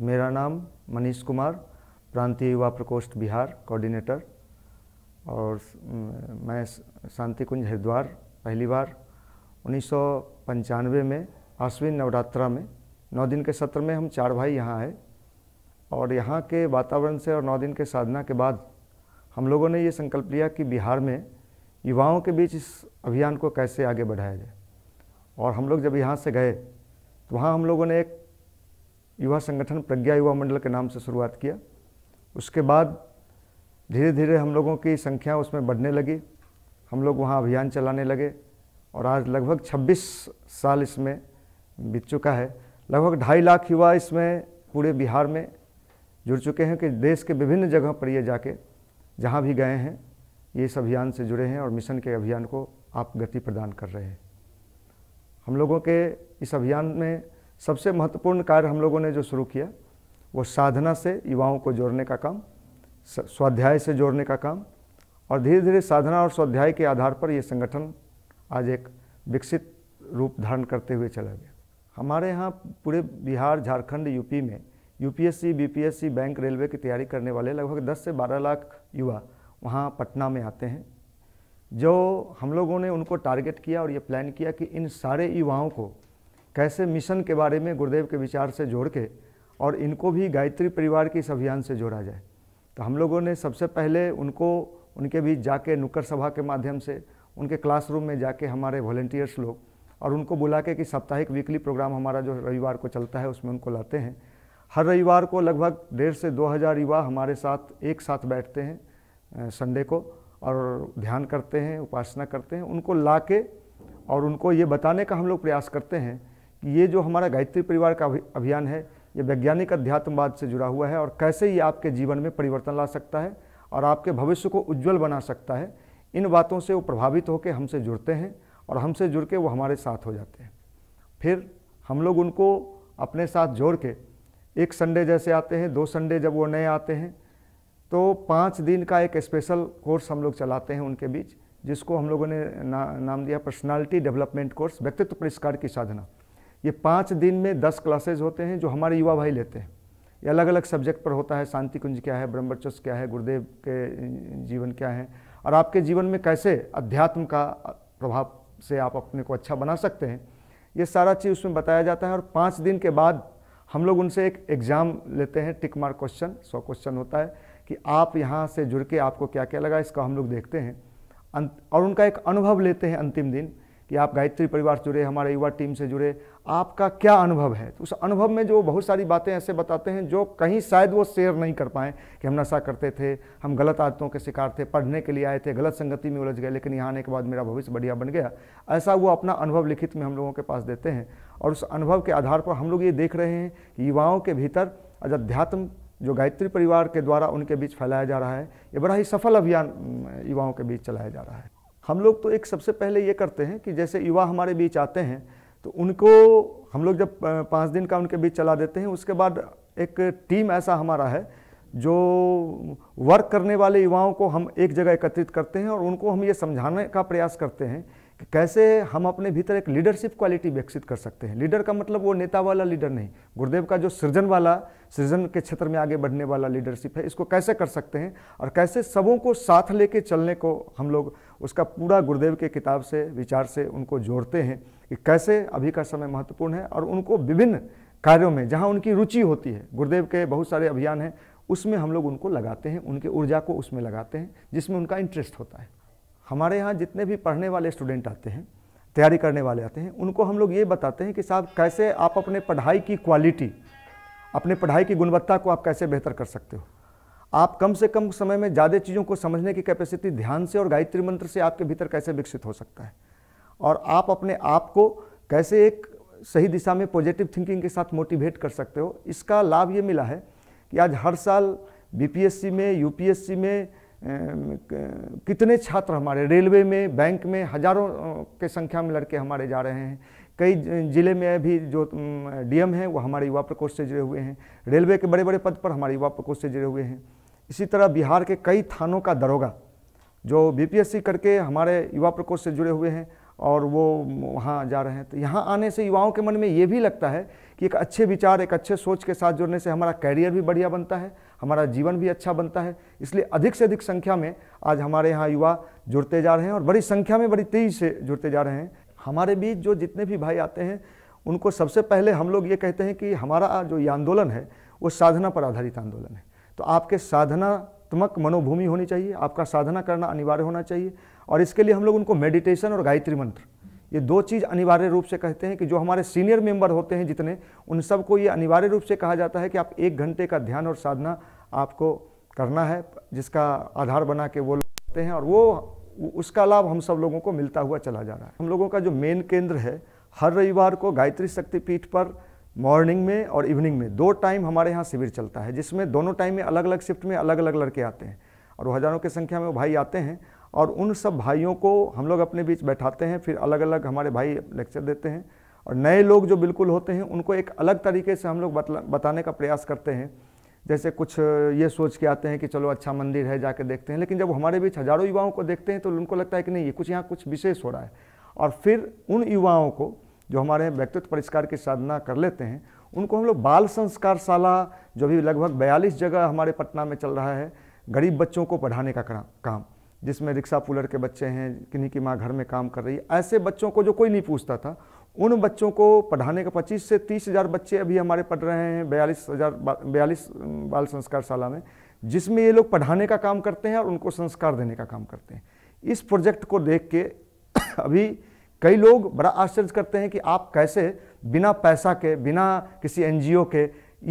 मेरा नाम मनीष कुमार प्रांतीय युवा प्रकोष्ठ बिहार कोऑर्डिनेटर और मैं शांति कुंज हरिद्वार पहली बार उन्नीस में आश्विन नवरात्रा में नौ दिन के सत्र में हम चार भाई यहाँ आए और यहाँ के वातावरण से और नौ दिन के साधना के बाद हम लोगों ने ये संकल्प लिया कि बिहार में युवाओं के बीच इस अभियान को कैसे आगे बढ़ाया जाए और हम लोग जब यहाँ से गए तो वहाँ हम लोगों ने एक युवा संगठन प्रज्ञा युवा मंडल के नाम से शुरुआत किया उसके बाद धीरे धीरे हम लोगों की संख्या उसमें बढ़ने लगी हम लोग वहाँ अभियान चलाने लगे और आज लगभग 26 साल इसमें बीत चुका है लगभग ढाई लाख युवा इसमें पूरे बिहार में जुड़ चुके हैं कि देश के विभिन्न जगह पर ये जाके जहाँ भी गए हैं ये इस अभियान से जुड़े हैं और मिशन के अभियान को आप गति प्रदान कर रहे हैं हम लोगों के इस अभियान में सबसे महत्वपूर्ण कार्य हम लोगों ने जो शुरू किया वो साधना से युवाओं को जोड़ने का काम स्वाध्याय से जोड़ने का काम और धीरे धीरे साधना और स्वाध्याय के आधार पर ये संगठन आज एक विकसित रूप धारण करते हुए चला गया हमारे यहाँ पूरे बिहार झारखंड यूपी में यूपीएससी बीपीएससी बैंक रेलवे की तैयारी करने वाले लगभग 10 से 12 लाख युवा वहाँ पटना में आते हैं जो हम लोगों ने उनको टारगेट किया और ये प्लान किया कि इन सारे युवाओं को कैसे मिशन के बारे में गुरुदेव के विचार से जोड़ के और इनको भी गायत्री परिवार के इस अभियान से जोड़ा जाए तो हम लोगों ने सबसे पहले उनको उनके बीच जाके नुक्कड़ सभा के माध्यम से उनके क्लासरूम में जाके हमारे वॉलेंटियर्स लोग और उनको बुला के कि साप्ताहिक वीकली प्रोग्राम हमारा जो रविवार को चलता है उसमें उनको लाते हैं हर रविवार को लगभग डेढ़ से दो हज़ार युवा हमारे साथ एक साथ बैठते हैं संडे को और ध्यान करते हैं उपासना करते हैं उनको ला के और उनको ये बताने का हम लोग प्रयास करते हैं ये जो हमारा गायत्री परिवार का अभियान है ये वैज्ञानिक अध्यात्मवाद से जुड़ा हुआ है और कैसे ये आपके जीवन में परिवर्तन ला सकता है और आपके भविष्य को उज्जवल बना सकता है इन बातों से वो प्रभावित होकर हमसे जुड़ते हैं और हमसे जुड़ के वो हमारे साथ हो जाते हैं फिर हम लोग उनको अपने साथ जोड़ के एक संडे जैसे आते हैं दो संडे जब वो नए आते हैं तो पाँच दिन का एक स्पेशल कोर्स हम लोग चलाते हैं उनके बीच जिसको हम लोगों ने ना, नाम दिया पर्सनालिटी डेवलपमेंट कोर्स व्यक्तित्व परिष्कार की साधना ये पाँच दिन में दस क्लासेज होते हैं जो हमारे युवा भाई लेते हैं ये अलग अलग सब्जेक्ट पर होता है शांति कुंज क्या है ब्रह्मचर्स क्या है गुरुदेव के जीवन क्या है और आपके जीवन में कैसे अध्यात्म का प्रभाव से आप अपने को अच्छा बना सकते हैं ये सारा चीज़ उसमें बताया जाता है और पाँच दिन के बाद हम लोग उनसे एक एग्ज़ाम लेते हैं टिक मार्क क्वेश्चन सौ क्वेश्चन होता है कि आप यहाँ से जुड़ के आपको क्या क्या लगा इसका हम लोग देखते हैं और उनका एक अनुभव लेते हैं अंतिम दिन कि आप गायत्री परिवार से जुड़े हमारे युवा टीम से जुड़े आपका क्या अनुभव है तो उस अनुभव में जो बहुत सारी बातें ऐसे बताते हैं जो कहीं शायद वो शेयर नहीं कर पाएँ कि हम नशा करते थे हम गलत आदतों के शिकार थे पढ़ने के लिए आए थे गलत संगति में उलझ गए लेकिन यहाँ आने के बाद मेरा भविष्य बढ़िया बन गया ऐसा वो अपना अनुभव लिखित में हम लोगों के पास देते हैं और उस अनुभव के आधार पर हम लोग ये देख रहे हैं कि युवाओं के भीतर अध्यात्म जो गायत्री परिवार के द्वारा उनके बीच फैलाया जा रहा है ये बड़ा ही सफल अभियान युवाओं के बीच चलाया जा रहा है हम लोग तो एक सबसे पहले ये करते हैं कि जैसे युवा हमारे बीच आते हैं तो उनको हम लोग जब पाँच दिन का उनके बीच चला देते हैं उसके बाद एक टीम ऐसा हमारा है जो वर्क करने वाले युवाओं को हम एक जगह एकत्रित करते हैं और उनको हम ये समझाने का प्रयास करते हैं कि कैसे हम अपने भीतर एक लीडरशिप क्वालिटी विकसित कर सकते हैं लीडर का मतलब वो नेता वाला लीडर नहीं गुरुदेव का जो सृजन वाला सृजन के क्षेत्र में आगे बढ़ने वाला लीडरशिप है इसको कैसे कर सकते हैं और कैसे सबों को साथ लेके चलने को हम लोग उसका पूरा गुरुदेव के किताब से विचार से उनको जोड़ते हैं कि कैसे अभी का समय महत्वपूर्ण है और उनको विभिन्न कार्यों में जहाँ उनकी रुचि होती है गुरुदेव के बहुत सारे अभियान हैं उसमें हम लोग उनको लगाते हैं उनके ऊर्जा को उसमें लगाते हैं जिसमें उनका इंटरेस्ट होता है हमारे यहाँ जितने भी पढ़ने वाले स्टूडेंट आते हैं तैयारी करने वाले आते हैं उनको हम लोग ये बताते हैं कि साहब कैसे आप अपने पढ़ाई की क्वालिटी अपने पढ़ाई की गुणवत्ता को आप कैसे बेहतर कर सकते हो आप कम से कम समय में ज़्यादा चीज़ों को समझने की कैपेसिटी ध्यान से और गायत्री मंत्र से आपके भीतर कैसे विकसित हो सकता है और आप अपने आप को कैसे एक सही दिशा में पॉजिटिव थिंकिंग के साथ मोटिवेट कर सकते हो इसका लाभ ये मिला है कि आज हर साल बीपीएससी में यूपीएससी में कितने छात्र हमारे रेलवे में बैंक में हजारों के संख्या में लड़के हमारे जा रहे हैं कई जिले में भी जो डीएम हैं वो हमारे युवा प्रकोष्ठ से जुड़े हुए हैं रेलवे के बड़े बड़े पद पर हमारे युवा प्रकोष्ठ से जुड़े हुए हैं इसी तरह बिहार के कई थानों का दरोगा जो बीपीएससी करके हमारे युवा प्रकोष्ठ से जुड़े हुए हैं और वो वहाँ जा रहे हैं तो यहाँ आने से युवाओं के मन में ये भी लगता है कि एक अच्छे विचार एक अच्छे सोच के साथ जुड़ने से हमारा कैरियर भी बढ़िया बनता है हमारा जीवन भी अच्छा बनता है इसलिए अधिक से अधिक संख्या में आज हमारे यहाँ युवा जुड़ते जा रहे हैं और बड़ी संख्या में बड़ी तेज़ी से जुड़ते जा रहे हैं हमारे बीच जो जितने भी भाई आते हैं उनको सबसे पहले हम लोग ये कहते हैं कि हमारा जो ये आंदोलन है वो साधना पर आधारित आंदोलन है तो आपके साधनात्मक मनोभूमि होनी चाहिए आपका साधना करना अनिवार्य होना चाहिए और इसके लिए हम लोग उनको मेडिटेशन और गायत्री मंत्र ये दो चीज़ अनिवार्य रूप से कहते हैं कि जो हमारे सीनियर मेंबर होते हैं जितने उन सबको ये अनिवार्य रूप से कहा जाता है कि आप एक घंटे का ध्यान और साधना आपको करना है जिसका आधार बना के वो लोग करते हैं और वो उसका लाभ हम सब लोगों को मिलता हुआ चला जा रहा है हम लोगों का जो मेन केंद्र है हर रविवार को गायत्री शक्तिपीठ पर मॉर्निंग में और इवनिंग में दो टाइम हमारे यहाँ शिविर चलता है जिसमें दोनों टाइम में अलग अलग शिफ्ट में अलग अलग लड़के आते हैं और वो हज़ारों की संख्या में वो भाई आते हैं और उन सब भाइयों को हम लोग अपने बीच बैठाते हैं फिर अलग अलग हमारे भाई लेक्चर देते हैं और नए लोग जो बिल्कुल होते हैं उनको एक अलग तरीके से हम लोग बताने का प्रयास करते हैं जैसे कुछ ये सोच के आते हैं कि चलो अच्छा मंदिर है जाके देखते हैं लेकिन जब हमारे बीच हज़ारों युवाओं को देखते हैं तो उनको लगता है कि नहीं ये कुछ यहाँ कुछ विशेष हो रहा है और फिर उन युवाओं को जो हमारे व्यक्तित्व परिष्कार की साधना कर लेते हैं उनको हम लोग बाल संस्कार शाला जो भी लगभग बयालीस जगह हमारे पटना में चल रहा है गरीब बच्चों को पढ़ाने का काम जिसमें रिक्शा पुलर के बच्चे हैं किन्हीं की माँ घर में काम कर रही है ऐसे बच्चों को जो कोई नहीं पूछता था उन बच्चों को पढ़ाने का 25 से तीस हज़ार बच्चे अभी हमारे पढ़ रहे हैं बयालीस हज़ार बयालीस बाल संस्कार शाला में जिसमें ये लोग पढ़ाने का काम करते हैं और उनको संस्कार देने का काम करते हैं इस प्रोजेक्ट को देख के अभी कई लोग बड़ा आश्चर्य करते हैं कि आप कैसे बिना पैसा के बिना किसी एनजीओ के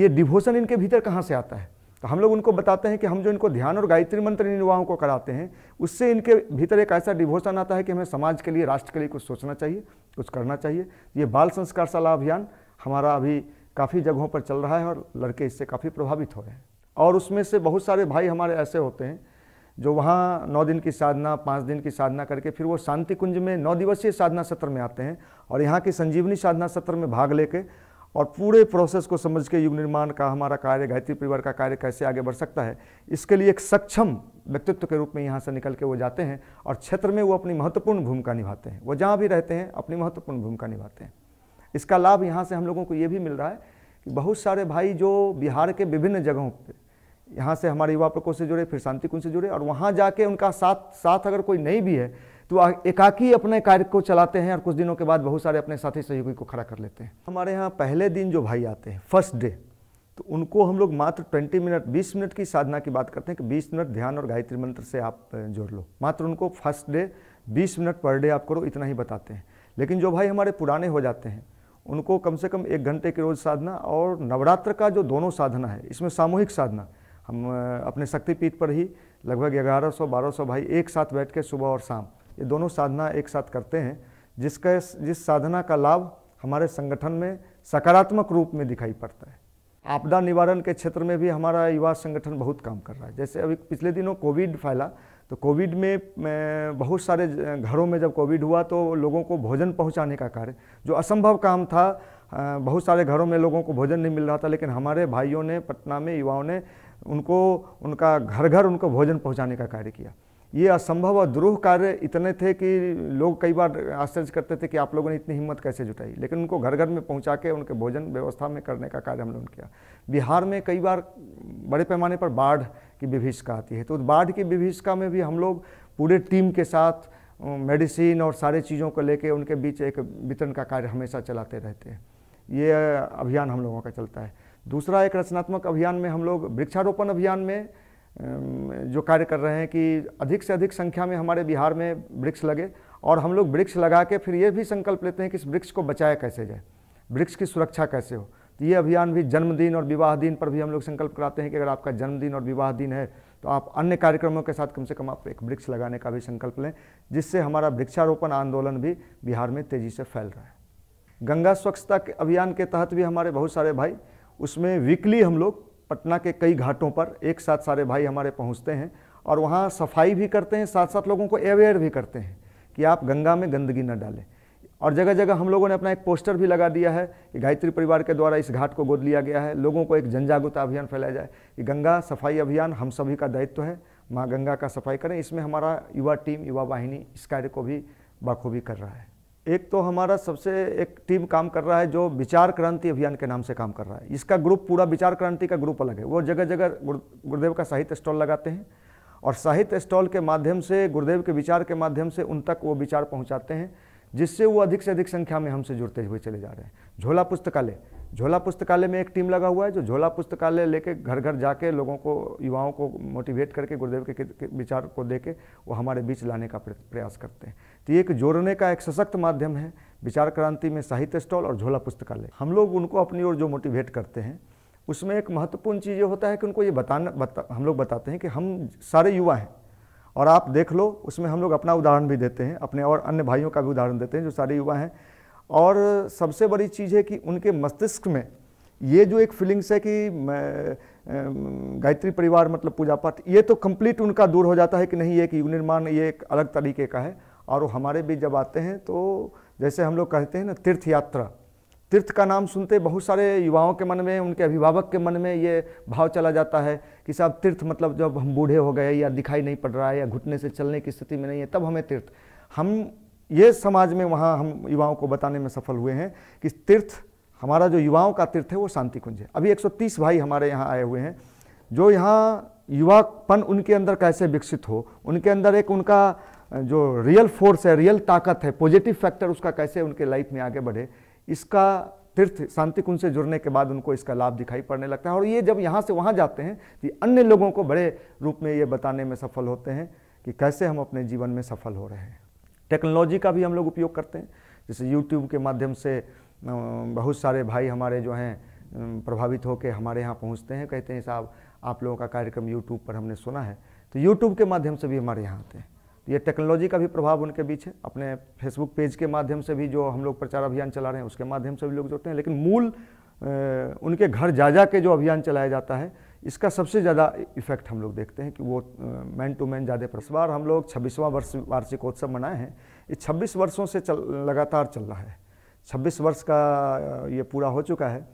ये डिवोशन इनके भीतर कहाँ से आता है तो हम लोग उनको बताते हैं कि हम जो इनको ध्यान और गायत्री मंत्र निर्वाहों को कराते हैं उससे इनके भीतर एक ऐसा डिवोशन आता है कि हमें समाज के लिए राष्ट्र के लिए कुछ सोचना चाहिए कुछ करना चाहिए ये बाल संस्कारशाला अभियान हमारा अभी काफ़ी जगहों पर चल रहा है और लड़के इससे काफ़ी प्रभावित हो रहे हैं और उसमें से बहुत सारे भाई हमारे ऐसे होते हैं जो वहाँ नौ दिन की साधना पाँच दिन की साधना करके फिर वो शांति कुंज में नौ दिवसीय साधना सत्र में आते हैं और यहाँ की संजीवनी साधना सत्र में भाग लेके और पूरे प्रोसेस को समझ के युग निर्माण का हमारा कार्य गायत्री परिवार का कार्य कैसे आगे बढ़ सकता है इसके लिए एक सक्षम व्यक्तित्व के रूप में यहाँ से निकल के वो जाते हैं और क्षेत्र में वो अपनी महत्वपूर्ण भूमिका निभाते हैं वो जहाँ भी रहते हैं अपनी महत्वपूर्ण भूमिका निभाते हैं इसका लाभ यहाँ से हम लोगों को ये भी मिल रहा है कि बहुत सारे भाई जो बिहार के विभिन्न जगहों पर यहाँ से हमारे युवा प्रकोष से जुड़े फिर शांति कुंज से जुड़े और वहाँ जाके उनका साथ साथ अगर कोई नहीं भी है तो एकाकी अपने कार्य को चलाते हैं और कुछ दिनों के बाद बहुत सारे अपने साथी सहयोगी को खड़ा कर लेते हैं हमारे यहाँ पहले दिन जो भाई आते हैं फर्स्ट डे तो उनको हम लोग मात्र 20 मिनट 20 मिनट की साधना की बात करते हैं कि 20 मिनट ध्यान और गायत्री मंत्र से आप जोड़ लो मात्र उनको first day 20 minute per day आप करो इतना ही बताते हैं लेकिन जो भाई हमारे पुराने हो जाते हैं उनको कम से कम एक घंटे की रोज़ साधना और नवरात्र का जो दोनों साधना है इसमें सामूहिक साधना हम अपने शक्तिपीठ पर ही लगभग 1100-1200 भाई एक साथ बैठ के सुबह और शाम ये दोनों साधना एक साथ करते हैं जिसका जिस साधना का लाभ हमारे संगठन में सकारात्मक रूप में दिखाई पड़ता है आपदा निवारण के क्षेत्र में भी हमारा युवा संगठन बहुत काम कर रहा है जैसे अभी पिछले दिनों कोविड फैला तो कोविड में बहुत सारे घरों में जब कोविड हुआ तो लोगों को भोजन पहुंचाने का कार्य जो असंभव काम था बहुत सारे घरों में लोगों को भोजन नहीं मिल रहा था लेकिन हमारे भाइयों ने पटना में युवाओं ने उनको उनका घर घर उनको भोजन पहुंचाने का कार्य किया ये असंभव और द्रोह कार्य इतने थे कि लोग कई बार आश्चर्य करते थे कि आप लोगों ने इतनी हिम्मत कैसे जुटाई लेकिन उनको घर घर में पहुंचा के उनके भोजन व्यवस्था में करने का कार्य हम लोगों ने किया बिहार में कई बार बड़े पैमाने पर बाढ़ की विभीषिका आती है तो बाढ़ की विभीषिका में भी हम लोग पूरे टीम के साथ मेडिसिन और सारे चीज़ों को लेकर उनके बीच एक वितरण का कार्य हमेशा चलाते रहते हैं ये अभियान हम लोगों का चलता है दूसरा एक रचनात्मक अभियान में हम लोग वृक्षारोपण अभियान में जो कार्य कर रहे हैं कि अधिक से अधिक संख्या में हमारे बिहार में वृक्ष लगे और हम लोग वृक्ष लगा के फिर ये भी संकल्प लेते हैं कि इस वृक्ष को बचाया कैसे जाए वृक्ष की सुरक्षा कैसे हो तो ये अभियान भी जन्मदिन और विवाह दिन पर भी हम लोग संकल्प कराते हैं कि अगर आपका जन्मदिन और विवाह दिन है तो आप अन्य कार्यक्रमों के साथ कम से कम आप एक वृक्ष लगाने का भी संकल्प लें जिससे हमारा वृक्षारोपण आंदोलन भी बिहार में तेज़ी से फैल रहा है गंगा स्वच्छता अभियान के तहत भी हमारे बहुत सारे भाई उसमें वीकली हम लोग पटना के कई घाटों पर एक साथ सारे भाई हमारे पहुंचते हैं और वहाँ सफाई भी करते हैं साथ साथ लोगों को अवेयर भी करते हैं कि आप गंगा में गंदगी न डालें और जगह जगह हम लोगों ने अपना एक पोस्टर भी लगा दिया है कि गायत्री परिवार के द्वारा इस घाट को गोद लिया गया है लोगों को एक जनजागरूकता अभियान फैलाया जाए कि गंगा सफाई अभियान हम सभी का दायित्व है माँ गंगा का सफाई करें इसमें हमारा युवा टीम युवा वाहिनी इस कार्य को भी बाखूबी कर रहा है एक तो हमारा सबसे एक टीम काम कर रहा है जो विचार क्रांति अभियान के नाम से काम कर रहा है इसका ग्रुप पूरा विचार क्रांति का ग्रुप अलग है वो जगह जगह गुर, गुरुदेव का साहित्य स्टॉल लगाते हैं और साहित्य स्टॉल के माध्यम से गुरुदेव के विचार के माध्यम से उन तक वो विचार पहुँचाते हैं जिससे वो अधिक से अधिक संख्या में हमसे जुड़ते हुए चले जा रहे हैं झोला पुस्तकालय झोला पुस्तकालय में एक टीम लगा हुआ है जो झोला पुस्तकालय लेके घर घर जाके लोगों को युवाओं को मोटिवेट करके गुरुदेव के, के विचार को दे के वो हमारे बीच लाने का प्रयास करते हैं तो ये एक जोड़ने का एक सशक्त माध्यम है विचार क्रांति में साहित्य स्टॉल और झोला पुस्तकालय हम लोग उनको अपनी ओर जो मोटिवेट करते हैं उसमें एक महत्वपूर्ण चीज़ ये होता है कि उनको ये बताना बता, हम लोग बताते हैं कि हम सारे युवा हैं और आप देख लो उसमें हम लोग अपना उदाहरण भी देते हैं अपने और अन्य भाइयों का भी उदाहरण देते हैं जो सारे युवा हैं और सबसे बड़ी चीज़ है कि उनके मस्तिष्क में ये जो एक फीलिंग्स है कि गायत्री परिवार मतलब पूजा पाठ ये तो कंप्लीट उनका दूर हो जाता है कि नहीं ये कि निर्माण ये एक अलग तरीके का है और हमारे भी जब आते हैं तो जैसे हम लोग कहते हैं ना तीर्थ यात्रा तीर्थ का नाम सुनते बहुत सारे युवाओं के मन में उनके अभिभावक के मन में ये भाव चला जाता है कि साहब तीर्थ मतलब जब हम बूढ़े हो गए या दिखाई नहीं पड़ रहा है या घुटने से चलने की स्थिति में नहीं है तब हमें तीर्थ हम ये समाज में वहाँ हम युवाओं को बताने में सफल हुए हैं कि तीर्थ हमारा जो युवाओं का तीर्थ है वो शांति कुंज है अभी 130 भाई हमारे यहाँ आए हुए हैं जो यहाँ युवापन उनके अंदर कैसे विकसित हो उनके अंदर एक उनका जो रियल फोर्स है रियल ताकत है पॉजिटिव फैक्टर उसका कैसे उनके लाइफ में आगे बढ़े इसका तीर्थ शांति कुंज से जुड़ने के बाद उनको इसका लाभ दिखाई पड़ने लगता है और ये जब यहाँ से वहाँ जाते हैं तो अन्य लोगों को बड़े रूप में ये बताने में सफल होते हैं कि कैसे हम अपने जीवन में सफल हो रहे हैं टेक्नोलॉजी का भी हम लोग उपयोग करते हैं जैसे यूट्यूब के माध्यम से बहुत सारे भाई हमारे जो हैं प्रभावित होकर हमारे यहाँ पहुँचते हैं कहते हैं साहब आप लोगों का कार्यक्रम यूट्यूब पर हमने सुना है तो यूट्यूब के माध्यम से भी हमारे यहाँ आते हैं तो ये टेक्नोलॉजी का भी प्रभाव उनके बीच है अपने फेसबुक पेज के माध्यम से भी जो हम लोग प्रचार अभियान चला रहे हैं उसके माध्यम से भी लोग जुड़ते हैं लेकिन मूल उनके घर जा जा के जो अभियान चलाया जाता है इसका सबसे ज़्यादा इफेक्ट हम लोग देखते हैं कि वो मैन टू मैन ज़्यादा प्रसवार हम लोग छब्बीसवां वर्ष वार्षिकोत्सव मनाए हैं ये छब्बीस वर्षों से चल लगातार चल रहा है छब्बीस वर्ष का ये पूरा हो चुका है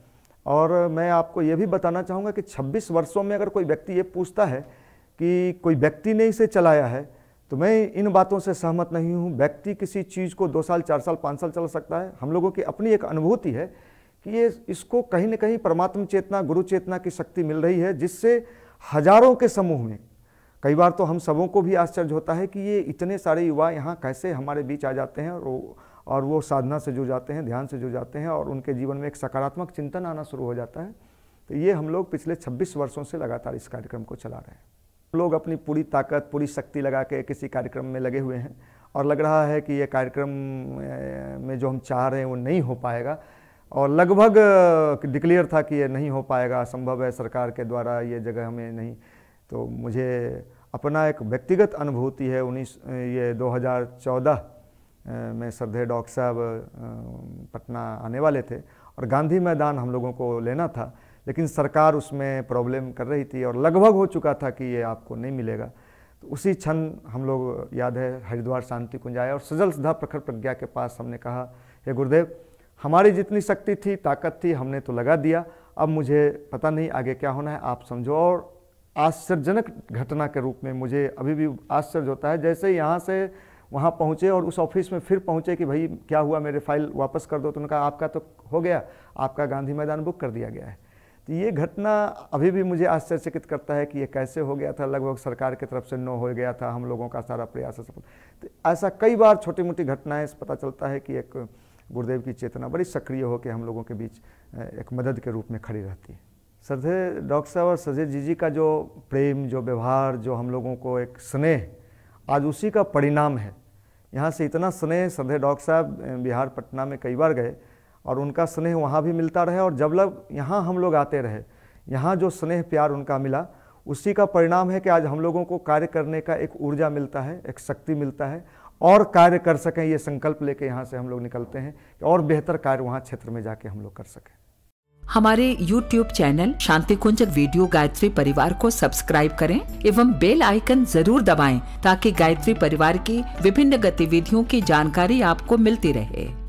और मैं आपको ये भी बताना चाहूँगा कि छब्बीस वर्षों में अगर कोई व्यक्ति ये पूछता है कि कोई व्यक्ति ने इसे चलाया है तो मैं इन बातों से सहमत नहीं हूँ व्यक्ति किसी चीज़ को दो साल चार साल पाँच साल चला सकता है हम लोगों की अपनी एक अनुभूति है कि ये इसको कहीं ना कहीं परमात्म चेतना गुरु चेतना की शक्ति मिल रही है जिससे हजारों के समूह में कई बार तो हम सबों को भी आश्चर्य होता है कि ये इतने सारे युवा यहाँ कैसे हमारे बीच आ जाते हैं और वो और वो साधना से जुड़ जाते हैं ध्यान से जुड़ जाते हैं और उनके जीवन में एक सकारात्मक चिंतन आना शुरू हो जाता है तो ये हम लोग पिछले 26 वर्षों से लगातार इस कार्यक्रम को चला रहे हैं लोग अपनी पूरी ताकत पूरी शक्ति लगा के किसी कार्यक्रम में लगे हुए हैं और लग रहा है कि ये कार्यक्रम में जो हम चाह रहे हैं वो नहीं हो पाएगा और लगभग डिक्लेयर था कि ये नहीं हो पाएगा असंभव है सरकार के द्वारा ये जगह हमें नहीं तो मुझे अपना एक व्यक्तिगत अनुभूति है उन्नीस ये 2014 में सरदे डॉक्टर साहब पटना आने वाले थे और गांधी मैदान हम लोगों को लेना था लेकिन सरकार उसमें प्रॉब्लम कर रही थी और लगभग हो चुका था कि ये आपको नहीं मिलेगा तो उसी क्षण हम लोग याद है हरिद्वार शांति कुंज आए और सजल सुधा प्रखर प्रज्ञा के पास हमने कहा हे गुरुदेव हमारी जितनी शक्ति थी ताकत थी हमने तो लगा दिया अब मुझे पता नहीं आगे क्या होना है आप समझो और आश्चर्यजनक घटना के रूप में मुझे अभी भी आश्चर्य होता है जैसे यहाँ से वहाँ पहुँचे और उस ऑफिस में फिर पहुँचे कि भाई क्या हुआ मेरे फाइल वापस कर दो तो उनका आपका तो हो गया आपका गांधी मैदान बुक कर दिया गया है तो ये घटना अभी भी मुझे आश्चर्यचकित करता है कि ये कैसे हो गया था लगभग सरकार की तरफ से नो हो गया था हम लोगों का सारा प्रयास सफल तो ऐसा कई बार छोटी मोटी घटनाएँ पता चलता है कि एक गुरुदेव की चेतना बड़ी सक्रिय होकर हम लोगों के बीच एक मदद के रूप में खड़ी रहती है सरजे डॉक्टर साहब और सरजे जी जी का जो प्रेम जो व्यवहार जो हम लोगों को एक स्नेह आज उसी का परिणाम है यहाँ से इतना स्नेह सरधे डॉक्टर साहब बिहार पटना में कई बार गए और उनका स्नेह वहाँ भी मिलता रहे और जब लग यहाँ हम लोग आते रहे यहाँ जो स्नेह प्यार उनका मिला उसी का परिणाम है कि आज हम लोगों को कार्य करने का एक ऊर्जा मिलता है एक शक्ति मिलता है और कार्य कर सकें ये संकल्प लेके यहाँ से हम लोग निकलते हैं और बेहतर कार्य वहाँ क्षेत्र में जाके हम लोग कर सकें हमारे YouTube channel Shanti Kunj video Gayatri Parivar को सब्सक्राइब करें एवं बेल आइकन जरूर दबाएं ताकि गायत्री परिवार की विभिन्न गतिविधियों की जानकारी आपको मिलती रहे